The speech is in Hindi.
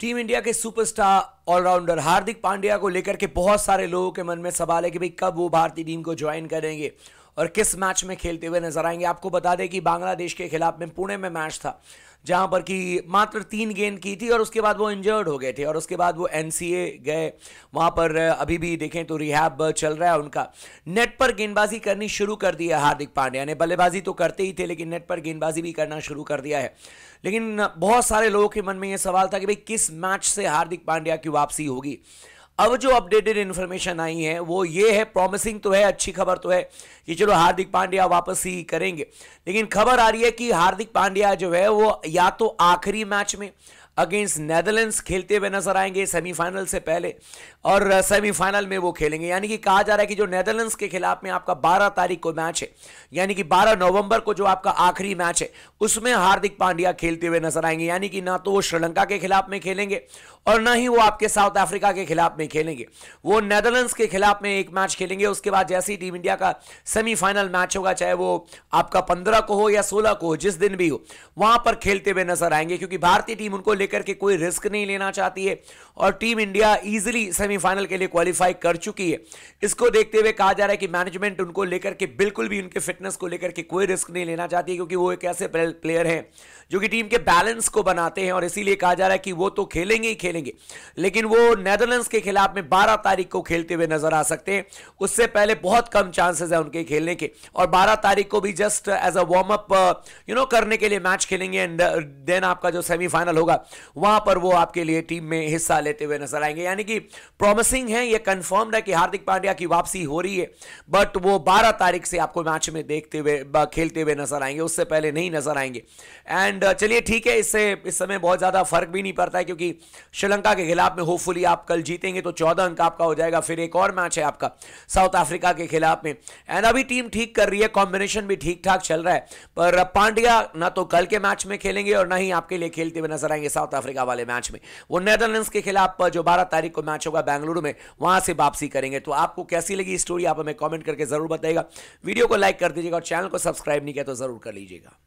टीम इंडिया के सुपरस्टार ऑलराउंडर हार्दिक पांड्या को लेकर के बहुत सारे लोगों के मन में सवाल है कि भाई कब वो भारतीय टीम को ज्वाइन करेंगे और किस मैच में खेलते हुए नजर आएंगे आपको बता दें कि बांग्लादेश के खिलाफ में पुणे में मैच था जहां पर कि मात्र तीन गेंद की थी और उसके बाद वो इंजर्ड हो गए थे और उसके बाद वो एन गए वहां पर अभी भी देखें तो रिहैब चल रहा है उनका नेट पर गेंदबाजी करनी शुरू कर दी है हार्दिक पांड्या ने बल्लेबाजी तो करते ही थे लेकिन नेट पर गेंदबाजी भी करना शुरू कर दिया है लेकिन बहुत सारे लोगों के मन में यह सवाल था कि भाई किस मैच से हार्दिक पांड्या की वापसी होगी अब जो अपडेटेड इन्फॉर्मेशन आई है वो ये है प्रॉमिसिंग तो है अच्छी खबर तो है कि चलो हार्दिक पांड्या वापस ही करेंगे लेकिन खबर आ रही है कि हार्दिक पांड्या जो है वो या तो आखिरी मैच में अगेंस्ट नेदरलैंड्स खेलते हुए नजर आएंगे सेमीफाइनल से पहले और सेमीफाइनल में वो खेलेंगे यानी कि कहा जा रहा है कि जो नेदरलैंड्स के खिलाफ में आपका 12 तारीख को मैच है यानी कि 12 नवंबर को जो आपका आखिरी मैच है उसमें हार्दिक पांड्या खेलते हुए नजर आएंगे यानी कि ना तो वो श्रीलंका के खिलाफ में खेलेंगे और ना ही वो आपके साउथ अफ्रीका के खिलाफ में खेलेंगे वो नेदरलैंड्स के खिलाफ में एक मैच खेलेंगे उसके बाद जैसे ही टीम इंडिया का सेमीफाइनल मैच होगा चाहे वो आपका पंद्रह को हो या सोलह को हो जिस दिन भी हो वहां पर खेलते हुए नजर आएंगे क्योंकि भारतीय टीम उनको लेकर के कोई रिस्क नहीं लेना चाहती है और टीम इंडिया इजिली सेमीफाइनल के लिए क्वालिफाई कर चुकी है इसको देखते हुए कहा जा रहा है कि मैनेजमेंट उनको लेकर के बिल्कुल भी उनके फिटनेस को लेकर के कोई रिस्क नहीं लेना चाहती क्योंकि वो एक ऐसे प्लेयर हैं जो कि टीम के बैलेंस को बनाते हैं और इसीलिए कहा जा रहा है कि वो तो खेलेंगे ही खेलेंगे लेकिन वो नेदरलैंड्स के खिलाफ में बारह तारीख को खेलते हुए नजर आ सकते हैं उससे पहले बहुत कम चांसेस है उनके खेलने के और बारह तारीख को भी just as a warm up you know करने के लिए मैच खेलेंगे एंड देन uh, आपका जो सेमीफाइनल होगा वहां पर वो आपके लिए टीम में हिस्सा लेते हुए नजर आएंगे यानी कि प्रॉमिसिंग है यह कंफर्म्ड है कि हार्दिक पांड्या की वापसी हो रही है बट वो 12 तारीख से आपको मैच में देखते हुए खेलते हुए नजर आएंगे उससे पहले नहीं नजर आएंगे एंड एंड uh, चलिए ठीक है इससे इस समय बहुत ज़्यादा फर्क भी नहीं पड़ता है क्योंकि श्रीलंका के खिलाफ में होपफुली आप कल जीतेंगे तो चौदह अंक आपका हो जाएगा फिर एक और मैच है आपका साउथ अफ्रीका के खिलाफ में एंड अभी टीम ठीक कर रही है कॉम्बिनेशन भी ठीक ठाक चल रहा है पर पांड्या ना तो कल के मैच में खेलेंगे और ना ही आपके लिए खेलते हुए नजर आएंगे साउथ अफ्रीका वाले मैच में वो नेदरलैंड्स के खिलाफ जो बारह तारीख को मैच होगा बेंगलुरु में वहां से वापसी करेंगे तो आपको कैसी लगी स्टोरी आप हमें कॉमेंट करके जरूर बताएगा वीडियो को लाइक कर दीजिएगा और चैनल को सब्सक्राइब नहीं किया तो जरूर कर लीजिएगा